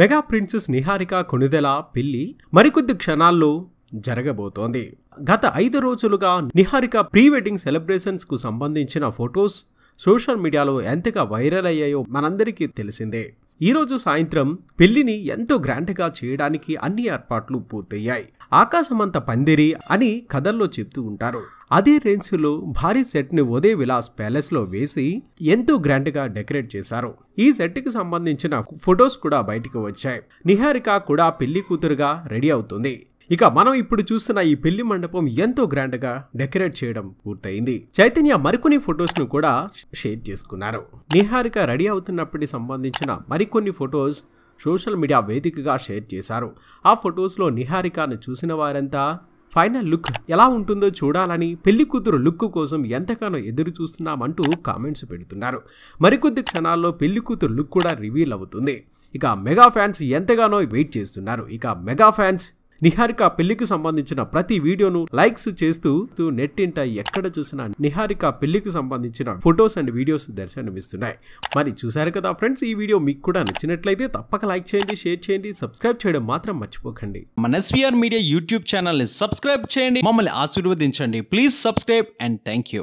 mega princess Niharika కొనుదెల పెళ్లి మరికొద్ది క్షణాల్లో జరగబోతోంది గత ఐదు రోజులుగా నిహారిక ప్రీ వెడ్డింగ్ సెలబ్రేషన్స్ కు సంబంధించిన ఫొటోస్ సోషల్ మీడియాలో ఎంతగా వైరల్ అయ్యాయో మనందరికీ తెలిసిందే ఈరోజు సాయంత్రం పెళ్లిని ఎంతో గ్రాండ్గా చేయడానికి అన్ని ఏర్పాట్లు పూర్తయ్యాయి ఆకాశమంత పందిరి అని కథల్లో చెప్తూ ఉంటారు అదే రేంజ్లో భారీ సెట్ని ఉదయ విలాస్ ప్యాలెస్లో వేసి ఎంతో గ్రాండ్గా డెకరేట్ చేశారు ఈ సెట్కి సంబంధించిన ఫొటోస్ కూడా బయటకు వచ్చాయి నిహారిక కూడా పెళ్లి కూతురుగా రెడీ అవుతుంది ఇక మనం ఇప్పుడు చూస్తున్న ఈ పెళ్లి మండపం ఎంతో గ్రాండ్ గా డెకరేట్ చేయడం పూర్తయింది చైతన్య మరికొన్ని ఫొటోస్ ను కూడా షేర్ చేసుకున్నారు నిహారిక రెడీ అవుతున్నప్పటికి సంబంధించిన మరికొన్ని ఫొటోస్ సోషల్ మీడియా వేదికగా షేర్ చేశారు ఆ ఫొటోస్లో నిహారికను చూసిన వారంతా ఫైనల్ లుక్ ఎలా ఉంటుందో చూడాలని పెళ్లి కూతురు లుక్ కోసం ఎంతగానో ఎదురు చూస్తున్నామంటూ కామెంట్స్ పెడుతున్నారు మరికొద్ది క్షణాల్లో పెళ్లి కూతురు లుక్ కూడా రివీల్ అవుతుంది ఇక మెగా ఫ్యాన్స్ ఎంతగానో వెయిట్ చేస్తున్నారు ఇక మెగా ఫ్యాన్స్ నిహారిక పెళ్లికి సంబంధించిన ప్రతి వీడియోను లైక్స్ చేస్తూ నెట్టింట ఎక్కడ చూసినా నిహారిక పెళ్లికి సంబంధించిన ఫొటోస్ అండ్ వీడియోస్ దర్శనమిస్తున్నాయి మరి చూశారు కదా ఫ్రెండ్స్ ఈ వీడియో మీకు కూడా నచ్చినట్లయితే తప్పక లైక్ చేయండి షేర్ చేయండి సబ్స్క్రైబ్ చేయడం మాత్రం మర్చిపోకండి మన ఎస్వీఆర్ మీడియా యూట్యూబ్ ఛానల్ ని సబ్స్క్రైబ్ చేయండి మమ్మల్ని ఆశీర్వదించండి please subscribe and thank you